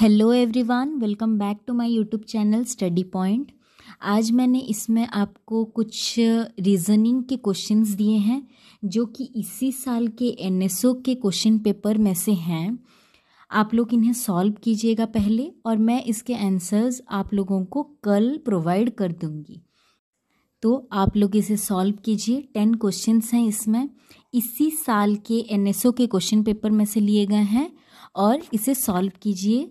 hello everyone welcome back to my YouTube channel study point आज मैंने इसमें आपको कुछ रीजनिंग के क्वेश्चंस दिए हैं जो कि इसी साल के एनएसओ के क्वेश्चन पेपर में से हैं आप लोग इन्हें सॉल्व कीजिएगा पहले और मैं इसके आंसर्स आप लोगों को कल प्रोवाइड कर दूंगी तो आप लोग इसे सॉल्व कीजिए टेन क्वेश्चन हैं इसमें इसी साल के एन के क्वेश्चन पेपर में से लिए गए हैं और इसे सॉल्व कीजिए